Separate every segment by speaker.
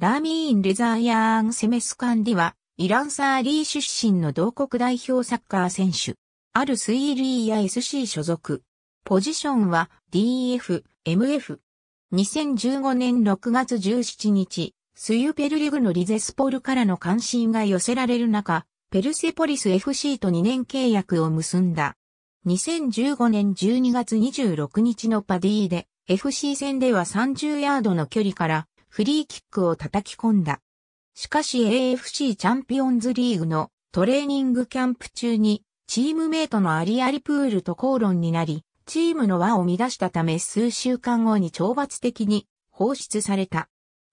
Speaker 1: ラーミーン・レザーヤーン・セメスカンディは、イランサーリー出身の
Speaker 2: 同国代表サッカー選手。あるスイーリーや SC 所属。ポジションは DF、MF。2015年6月17日、スユペルリグのリゼスポルからの関心が寄せられる中、ペルセポリス FC と2年契約を結んだ。2015年12月26日のパディで、FC 戦では30ヤードの距離から、フリーキックを叩き込んだ。しかし AFC チャンピオンズリーグのトレーニングキャンプ中にチームメイトのアリアリプールと口論になり、チームの輪を乱したため数週間後に懲罰的に放出された。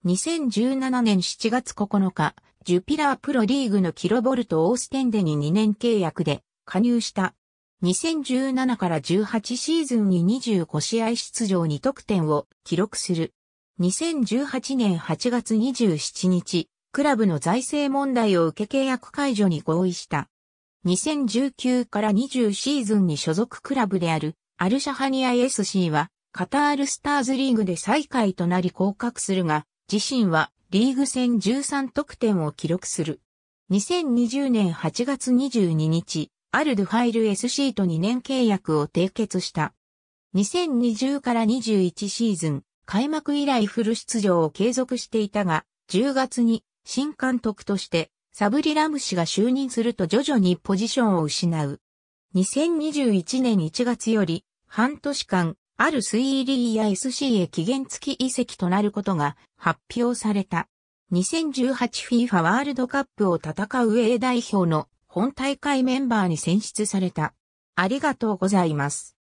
Speaker 2: 2017年7月9日、ジュピラープロリーグのキロボルト・オーステンデに2年契約で加入した。2017から18シーズンに25試合出場2得点を記録する。2018年8月27日、クラブの財政問題を受け契約解除に合意した。2019から20シーズンに所属クラブであるアルシャハニア SC はカタールスターズリーグで最下位となり降格するが、自身はリーグ戦13得点を記録する。2020年8月22日、アルドゥファイル SC と2年契約を締結した。2020から21シーズン、開幕以来フル出場を継続していたが、10月に新監督としてサブリラム氏が就任すると徐々にポジションを失う。2021年1月より半年間、あるスイーリーや SC へ期限付き移籍となることが発表された。2018FIFA ワールドカップを戦う A 代表の本
Speaker 1: 大会メンバーに選出された。ありがとうございます。